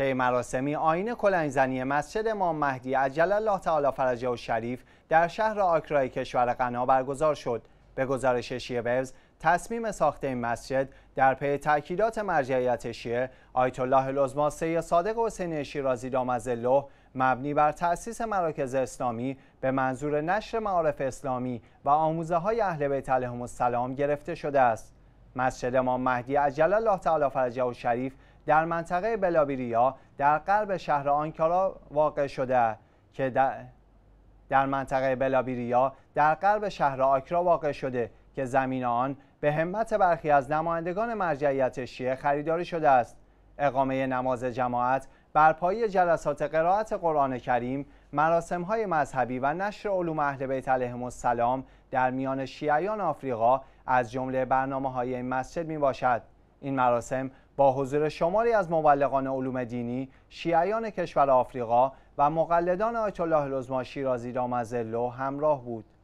طی مراسمی آین کلنگزنی مسجد امام مهدی عجل الله تعالی فرجه و شریف در شهر آکرای کشور غنا برگزار شد به گزارش شیعه ویوز تصمیم ساخت این مسجد در پی تاکیدات مرجعیت شیعه آیت الله العظما سید صادق حسین شیرازی دامز الله مبنی بر تأسیس مراکز اسلامی به منظور نشر معارف اسلامی و آموزه های اهل بیت علیهم السلام گرفته شده است مسجد امام مهدی عجل الله تعالی فرجه و شریف در منطقه بلابیریا در قلب شهر آنکارا واقع شده که در, منطقه بلابیریا در قلب شهر آکرا واقع شده که زمین آن به همت برخی از نمایندگان مرجعیت شیعه خریداری شده است اقامه نماز جماعت بر جلسات قرائت قرآن کریم مراسم های مذهبی و نشر علوم اهل بیت علیهم السلام در میان شیعیان آفریقا از جمله برنامه های این مسجد می باشد این مراسم با حضور شماری از مبلغان علوم دینی، شیعیان کشور آفریقا و مقلدان آیت الله العظما شیرازی همراه بود.